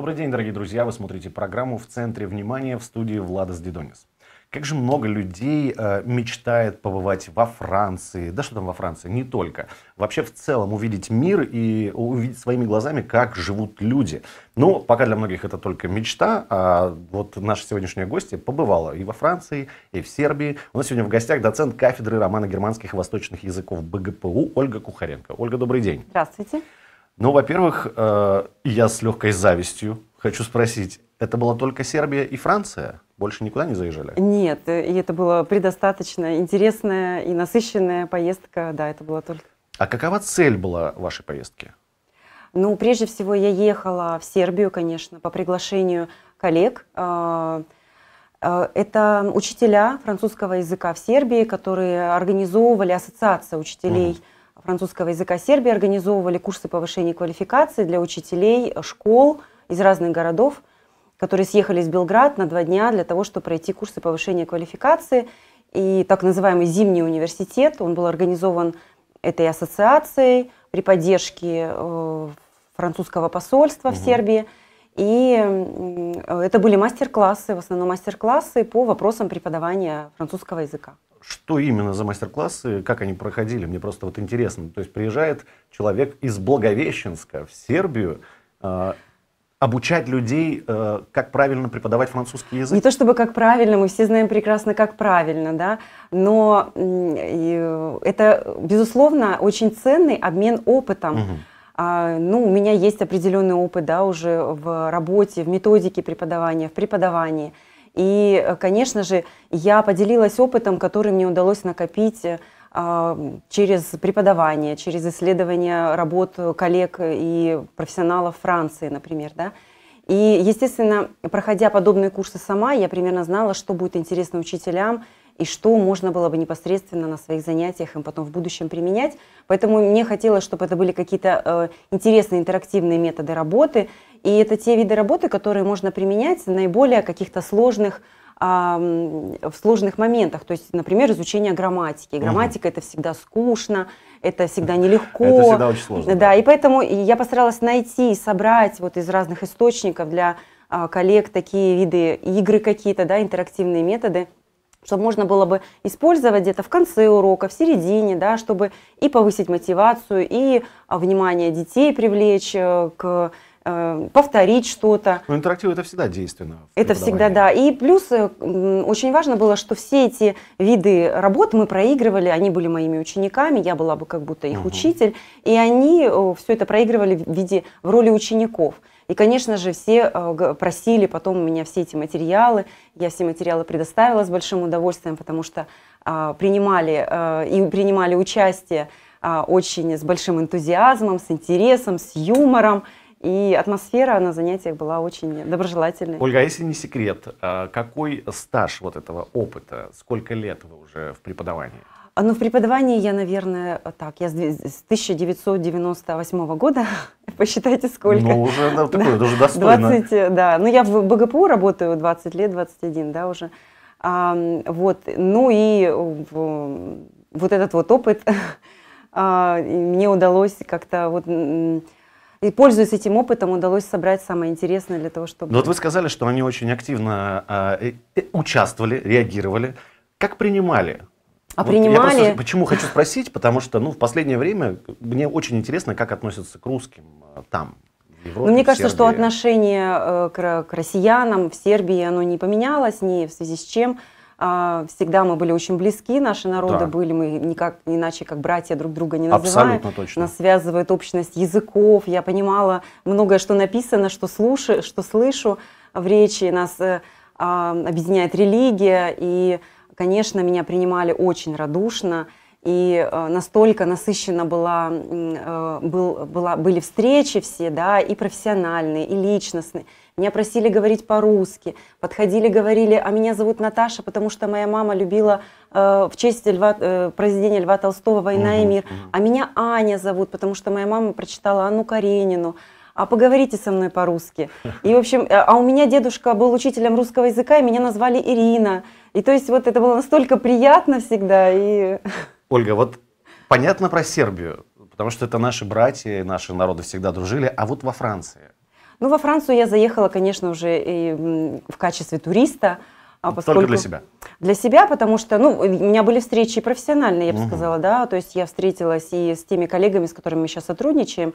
Добрый день, дорогие друзья. Вы смотрите программу «В центре внимания» в студии Влада Дидонис. Как же много людей э, мечтает побывать во Франции, да что там во Франции, не только. Вообще в целом увидеть мир и увидеть своими глазами, как живут люди. Но ну, пока для многих это только мечта, а вот наша сегодняшняя гостья побывала и во Франции, и в Сербии. У нас сегодня в гостях доцент кафедры романа германских и восточных языков БГПУ Ольга Кухаренко. Ольга, добрый день. Здравствуйте. Ну, во-первых, э, я с легкой завистью хочу спросить, это была только Сербия и Франция? Больше никуда не заезжали? Нет, э, и это была предостаточно интересная и насыщенная поездка, да, это была только. А какова цель была вашей поездки? Ну, прежде всего, я ехала в Сербию, конечно, по приглашению коллег. А, а, это учителя французского языка в Сербии, которые организовывали ассоциация учителей mm французского языка Сербии организовывали курсы повышения квалификации для учителей э, школ из разных городов, которые съехались в Белград на два дня для того, чтобы пройти курсы повышения квалификации. И так называемый зимний университет, он был организован этой ассоциацией при поддержке э, французского посольства угу. в Сербии. И э, это были мастер-классы, в основном мастер-классы по вопросам преподавания французского языка что именно за мастер-классы, как они проходили, мне просто вот интересно. То есть приезжает человек из Благовещенска в Сербию, э, обучать людей, э, как правильно преподавать французский язык? Не то чтобы как правильно, мы все знаем прекрасно, как правильно, да, но э, это, безусловно, очень ценный обмен опытом. Угу. ну, у меня есть определенный опыт, да, уже в работе, в методике преподавания, в преподавании – и, э, конечно же, я поделилась опытом, который мне удалось накопить э, через преподавание, через исследование работ коллег и профессионалов Франции, например, да. И, естественно, проходя подобные курсы сама, я примерно знала, что будет интересно учителям и что можно было бы непосредственно на своих занятиях им потом в будущем применять. Поэтому мне хотелось, чтобы это были какие-то э, интересные интерактивные методы работы, и это те виды работы, которые можно применять в наиболее каких-то сложных в сложных моментах, то есть, например, изучение грамматики. Грамматика угу. это всегда скучно, это всегда нелегко. Это всегда очень сложно. Да, да. и поэтому я постаралась найти и собрать вот из разных источников для а, коллег такие виды игры какие-то, да, интерактивные методы, чтобы можно было бы использовать где-то в конце урока, в середине, да, чтобы и повысить мотивацию, и а, внимание детей привлечь э, к Э, повторить что-то. Ну интерактив это всегда действенно. Это всегда, да. И плюс э, очень важно было, что все эти виды работ мы проигрывали, они были моими учениками, я была бы как будто их угу. учитель, и они э, все это проигрывали в виде, в роли учеников. И, конечно же, все просили потом у меня все эти материалы. Я все материалы предоставила с большим удовольствием, потому что а, принимали и принимали участие а, очень с большим энтузиазмом, с интересом, с юмором. И атмосфера на занятиях была очень доброжелательной. Ольга, а если не секрет, а, какой стаж вот этого опыта? Сколько лет вы уже в преподавании? А, ну, в преподавании я, наверное, так, я с 1998 года, посчитайте сколько. Ну, уже да, такое, да. уже достойно. 20, э, да. Ну, я в БГПУ работаю 20 лет, 21, да, уже. А, вот, ну и вот этот вот опыт а, мне удалось как-то вот и пользуясь этим опытом, удалось собрать самое интересное для того, чтобы... Но ну, вот вы сказали, что они очень активно э, участвовали, реагировали. Как принимали? А вот принимали... Я просто, почему хочу спросить, потому что ну, в последнее время мне очень интересно, как относятся к русским а, там, Европе, Но ну, мне кажется, Сербии. что отношение э, к, к россиянам в Сербии оно не поменялось, ни в связи с чем. А, всегда мы были очень близки, наши народы да. были, мы никак иначе как братья друг друга не называем. Абсолютно точно. Нас связывает общность языков. Я понимала многое, что написано, что слушаю, что слышу в речи. Нас э, а, объединяет религия, и, конечно, меня принимали очень радушно и э, настолько насыщена была, э, был, была, были встречи все, да, и профессиональные, и личностные. Меня просили говорить по-русски, подходили, говорили, а меня зовут Наташа, потому что моя мама любила э, в честь Льва, э, произведения Льва Толстого «Война угу, и мир», угу. а меня Аня зовут, потому что моя мама прочитала Анну Каренину а поговорите со мной по-русски. И, в общем, э, а у меня дедушка был учителем русского языка, и меня назвали Ирина. И то есть вот это было настолько приятно всегда. И... Ольга, вот понятно про Сербию, потому что это наши братья, наши народы всегда дружили, а вот во Франции? Ну, во Францию я заехала, конечно, уже и в качестве туриста. А ну, поскольку... Только для себя? Для себя, потому что, ну, у меня были встречи профессиональные, я бы угу. сказала, да, то есть я встретилась и с теми коллегами, с которыми мы сейчас сотрудничаем,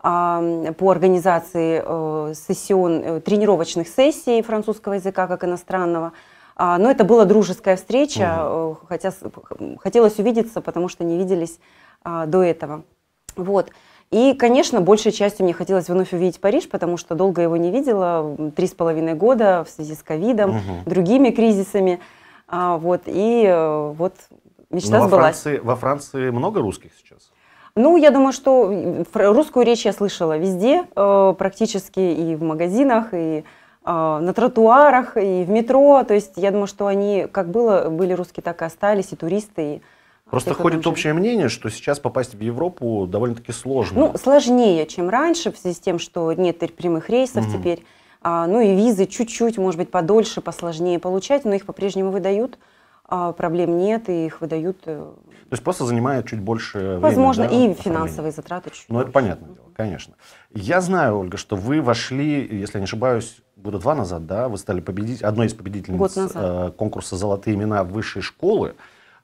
а, по организации э, сессион, э, тренировочных сессий французского языка как иностранного – а, но это была дружеская встреча, угу. хотя хотелось увидеться, потому что не виделись а, до этого. Вот. И, конечно, большей частью мне хотелось вновь увидеть Париж, потому что долго его не видела, три с половиной года в связи с ковидом, угу. другими кризисами. А, вот. И э, вот мечта Но сбылась. Франции, во Франции много русских сейчас? Ну, я думаю, что русскую речь я слышала везде, э, практически и в магазинах, и а, на тротуарах и в метро. То есть я думаю, что они, как было, были русские, так и остались, и туристы, и Просто ходит же... общее мнение, что сейчас попасть в Европу довольно-таки сложно. Ну, сложнее, чем раньше, в связи с тем, что нет прямых рейсов mm теперь. А, ну и визы чуть-чуть, может быть, подольше, посложнее получать, но их по-прежнему выдают. А, проблем нет, и их выдают. Э, То есть просто занимает чуть больше Возможно, времени, да, и финансовые затраты чуть Ну, это понятное дело, конечно. Я знаю, Ольга, что вы вошли, если я не ошибаюсь, года два назад, да, вы стали победить, одной из победительниц э, конкурса «Золотые имена высшей школы».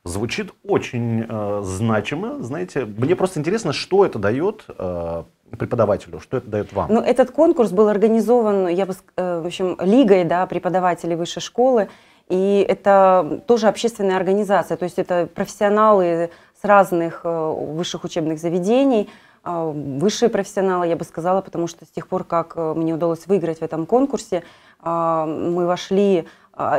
Звучит очень э, значимо, знаете. Мне просто интересно, что это дает э, преподавателю, что это дает вам? Ну, этот конкурс был организован, я бы, э, в общем, лигой, да, преподавателей высшей школы. И это тоже общественная организация, то есть это профессионалы с разных э, высших учебных заведений, э, высшие профессионалы, я бы сказала, потому что с тех пор, как э, мне удалось выиграть в этом конкурсе, мы вошли,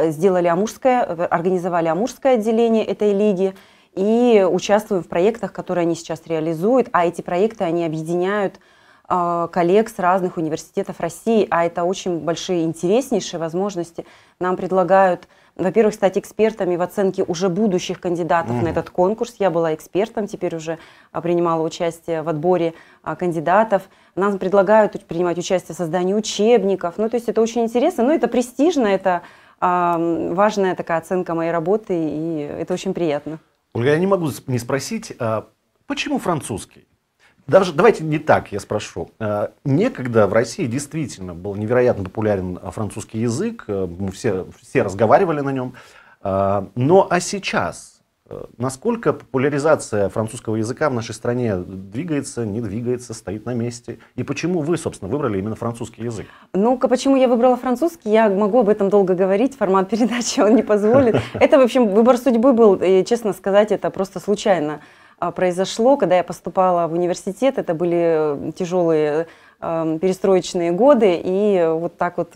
сделали Амурское, организовали Амурское отделение этой лиги и участвуем в проектах, которые они сейчас реализуют, а эти проекты они объединяют коллег с разных университетов России, а это очень большие интереснейшие возможности. Нам предлагают во-первых, стать экспертами в оценке уже будущих кандидатов mm-hmm. на этот конкурс. Я была экспертом, теперь уже а, принимала участие в отборе а, кандидатов. Нам предлагают принимать участие в создании учебников. Ну, то есть это очень интересно, но это престижно, это а, важная такая оценка моей работы, и это очень приятно. Ольга, я не могу не спросить, почему французский? Даже, давайте не так, я спрошу. Э, некогда в России действительно был невероятно популярен э, французский язык, э, мы все, все разговаривали на нем. Но а сейчас, насколько популяризация французского языка в нашей стране двигается, не двигается, стоит на месте? И почему вы, собственно, выбрали именно французский язык? Ну-ка, почему я выбрала французский? Я могу об этом долго говорить, формат передачи он не позволит. Это, в общем, выбор судьбы был, и, честно сказать, это просто случайно. А, произошло, когда я поступала в университет. Это были э, тяжелые э, перестроечные годы, и вот так вот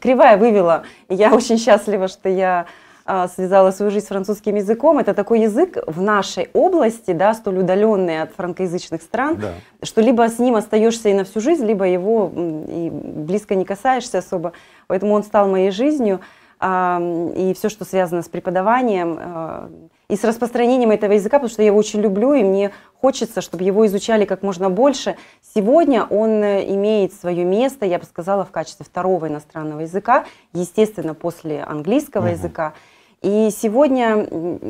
кривая вывела. я очень счастлива, что я а, связала свою жизнь с французским языком. Это такой язык в нашей области, да, столь удаленный от франкоязычных стран, да. что либо с ним остаешься и на всю жизнь, либо его и близко не касаешься особо. Поэтому он стал моей жизнью. И все, что связано с преподаванием, э, и с распространением этого языка, потому что я его очень люблю, и мне хочется, чтобы его изучали как можно больше. Сегодня он э, имеет свое место, я бы сказала, в качестве второго иностранного языка, естественно, после английского угу. языка. И сегодня,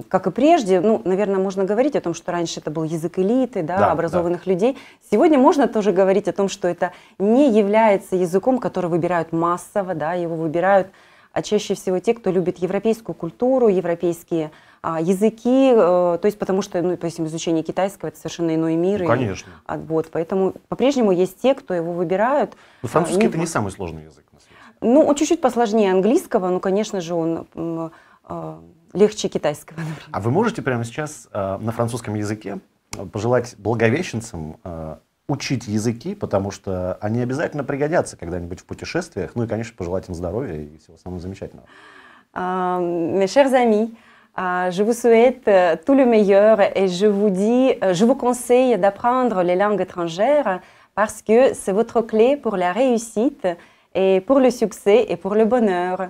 как и прежде, ну, наверное, можно говорить о том, что раньше это был язык элиты, да, да образованных да. людей. Сегодня можно тоже говорить о том, что это не является языком, который выбирают массово, да, его выбирают, а чаще всего те, кто любит европейскую культуру, европейские а языки, э, то есть потому что, ну, допустим, изучение китайского – это совершенно иной мир. Ну, конечно. И, вот, поэтому по-прежнему есть те, кто его выбирают. Ну, французский а, – это не ну, самый сложный язык на свете. Ну, он чуть-чуть посложнее английского, но, конечно же, он э, легче китайского. Например. А вы можете прямо сейчас э, на французском языке пожелать благовещенцам э, учить языки, потому что они обязательно пригодятся когда-нибудь в путешествиях. Ну и, конечно, пожелать им здоровья и всего самого замечательного. Эм, mes chers amis, Euh, je vous souhaite euh, tout le meilleur et je vous dis, euh, je vous conseille d'apprendre les langues étrangères parce que c'est votre clé pour la réussite et pour le succès et pour le bonheur.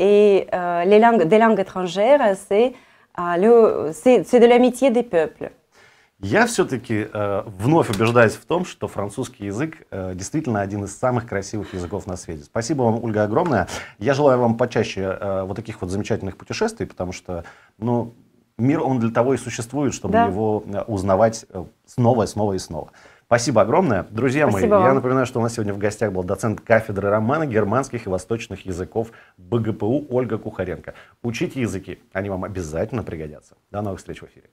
Et les langues, des langues étrangères, c'est de l'amitié des peuples. Я все-таки э, вновь убеждаюсь в том, что французский язык э, действительно один из самых красивых языков на свете. Спасибо вам, Ольга, огромное. Я желаю вам почаще э, вот таких вот замечательных путешествий, потому что, ну, мир, он для того и существует, чтобы да. его э, узнавать э, снова, снова и снова. Спасибо огромное. Друзья Спасибо мои, вам. я напоминаю, что у нас сегодня в гостях был доцент кафедры романа германских и восточных языков БГПУ Ольга Кухаренко. Учите языки, они вам обязательно пригодятся. До новых встреч в эфире.